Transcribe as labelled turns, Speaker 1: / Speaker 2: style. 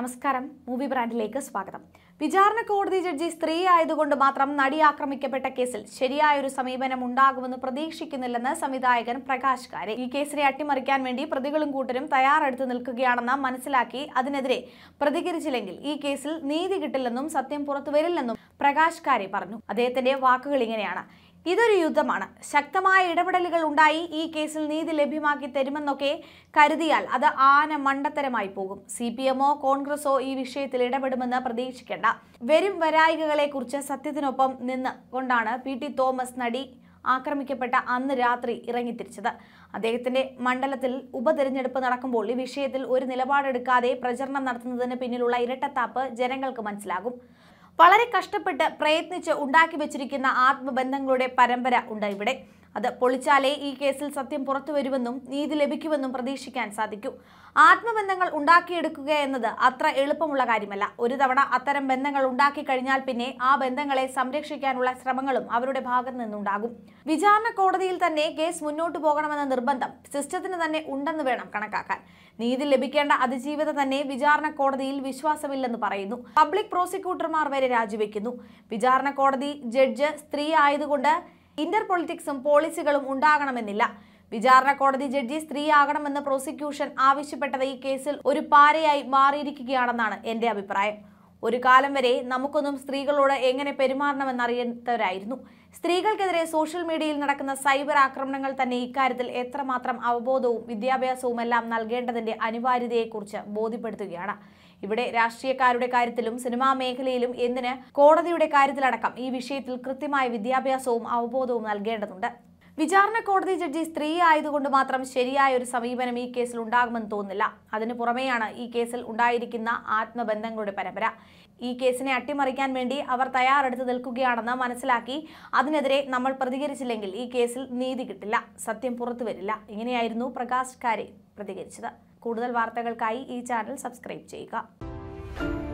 Speaker 1: നമസ്കാരം മൂവി ബ്രാൻഡിലേക്ക് സ്വാഗതം വിചാരണ കോടതി ജഡ്ജി സ്ത്രീ ആയതുകൊണ്ട് മാത്രം നടി ആക്രമിക്കപ്പെട്ട കേസിൽ ശരിയായൊരു സമീപനം ഉണ്ടാകുമെന്ന് പ്രതീക്ഷിക്കുന്നില്ലെന്ന് സംവിധായകൻ പ്രകാശ് കാരെ ഈ കേസിനെ അട്ടിമറിക്കാൻ വേണ്ടി പ്രതികളും കൂട്ടരും തയ്യാറെടുത്ത് നിൽക്കുകയാണെന്ന് മനസ്സിലാക്കി അതിനെതിരെ പ്രതികരിച്ചില്ലെങ്കിൽ ഈ കേസിൽ നീതി കിട്ടില്ലെന്നും സത്യം പുറത്തുവരില്ലെന്നും പ്രകാശ് കാരെ പറഞ്ഞു അദ്ദേഹത്തിന്റെ വാക്കുകൾ ഇങ്ങനെയാണ് ഇതൊരു യുദ്ധമാണ് ശക്തമായ ഇടപെടലുകൾ ഉണ്ടായി ഈ കേസിൽ നീതി ലഭ്യമാക്കി തരുമെന്നൊക്കെ കരുതിയാൽ അത് ആന മണ്ടത്തരമായി പോകും സി പി എമ്മോ കോൺഗ്രസോ ഈ വിഷയത്തിൽ ഇടപെടുമെന്ന് പ്രതീക്ഷിക്കേണ്ട വരും വരായികകളെ കുറിച്ച് സത്യത്തിനൊപ്പം നിന്ന് കൊണ്ടാണ് പി ടി തോമസ് നടി ആക്രമിക്കപ്പെട്ട അന്ന് രാത്രി ഇറങ്ങിത്തിരിച്ചത് അദ്ദേഹത്തിന്റെ മണ്ഡലത്തിൽ ഉപതെരഞ്ഞെടുപ്പ് നടക്കുമ്പോൾ ഈ വിഷയത്തിൽ ഒരു നിലപാടെടുക്കാതെ പ്രചരണം നടത്തുന്നതിന് പിന്നിലുള്ള ഇരട്ടത്താപ്പ് ജനങ്ങൾക്ക് മനസ്സിലാകും വളരെ കഷ്ടപ്പെട്ട് പ്രയത്നിച്ച് ഉണ്ടാക്കി വെച്ചിരിക്കുന്ന ആത്മബന്ധങ്ങളുടെ പരമ്പര ഉണ്ട് ഇവിടെ അത് പൊളിച്ചാലേ ഈ കേസിൽ സത്യം പുറത്തു വരുമെന്നും നീതി ലഭിക്കുമെന്നും പ്രതീക്ഷിക്കാൻ സാധിക്കൂ ആത്മബന്ധങ്ങൾ ഉണ്ടാക്കിയെടുക്കുക എന്നത് അത്ര എളുപ്പമുള്ള കാര്യമല്ല ഒരു തവണ അത്തരം ബന്ധങ്ങൾ ഉണ്ടാക്കി കഴിഞ്ഞാൽ പിന്നെ ആ ബന്ധങ്ങളെ സംരക്ഷിക്കാനുള്ള ശ്രമങ്ങളും അവരുടെ ഭാഗത്തു നിന്നുണ്ടാകും വിചാരണ കോടതിയിൽ തന്നെ കേസ് മുന്നോട്ടു പോകണമെന്ന നിർബന്ധം സിസ്റ്റത്തിന് തന്നെ ഉണ്ടെന്ന് വേണം കണക്കാക്കാൻ നീതി ലഭിക്കേണ്ട അതിജീവിത തന്നെ വിചാരണ കോടതിയിൽ വിശ്വാസമില്ലെന്ന് പറയുന്നു പബ്ലിക് പ്രോസിക്യൂട്ടർമാർ വരെ രാജിവെക്കുന്നു വിചാരണ കോടതി ജഡ്ജ് സ്ത്രീ ആയതുകൊണ്ട് ഇന്റർ പൊളിറ്റിക്സും പോളിസികളും ഉണ്ടാകണമെന്നില്ല വിചാരണ കോടതി ജഡ്ജി സ്ത്രീ ആകണമെന്ന് പ്രോസിക്യൂഷൻ ആവശ്യപ്പെട്ടത് ഈ കേസിൽ ഒരു പാരയായി മാറിയിരിക്കുകയാണെന്നാണ് എൻ്റെ അഭിപ്രായം ഒരു കാലം വരെ നമുക്കൊന്നും സ്ത്രീകളോട് എങ്ങനെ പെരുമാറണമെന്നറിയാത്തവരായിരുന്നു സ്ത്രീകൾക്കെതിരെ സോഷ്യൽ മീഡിയയിൽ നടക്കുന്ന സൈബർ ആക്രമണങ്ങൾ തന്നെ ഇക്കാര്യത്തിൽ എത്രമാത്രം അവബോധവും വിദ്യാഭ്യാസവും എല്ലാം നൽകേണ്ടതിന്റെ അനിവാര്യതയെക്കുറിച്ച് ബോധ്യപ്പെടുത്തുകയാണ് ഇവിടെ രാഷ്ട്രീയക്കാരുടെ കാര്യത്തിലും സിനിമാ മേഖലയിലും എന്തിന് കോടതിയുടെ കാര്യത്തിലടക്കം ഈ വിഷയത്തിൽ കൃത്യമായ വിദ്യാഭ്യാസവും അവബോധവും നൽകേണ്ടതുണ്ട് വിചാരണ കോടതി ജഡ്ജി സ്ത്രീ ആയതുകൊണ്ട് മാത്രം ശരിയായ ഒരു സമീപനം ഈ കേസിൽ ഉണ്ടാകുമെന്ന് തോന്നില്ല അതിനു പുറമെയാണ് ഈ കേസിൽ ഉണ്ടായിരിക്കുന്ന ആത്മബന്ധങ്ങളുടെ പരമ്പര ഈ കേസിനെ അട്ടിമറിക്കാൻ വേണ്ടി അവർ തയ്യാറെടുത്ത് നിൽക്കുകയാണെന്ന് മനസ്സിലാക്കി അതിനെതിരെ നമ്മൾ പ്രതികരിച്ചില്ലെങ്കിൽ ഈ കേസിൽ നീതി കിട്ടില്ല സത്യം പുറത്തു വരില്ല ഇങ്ങനെയായിരുന്നു പ്രകാശ് കാരെ പ്രതികരിച്ചത് കൂടുതൽ വാർത്തകൾക്കായി ഈ ചാനൽ സബ്സ്ക്രൈബ് ചെയ്യുക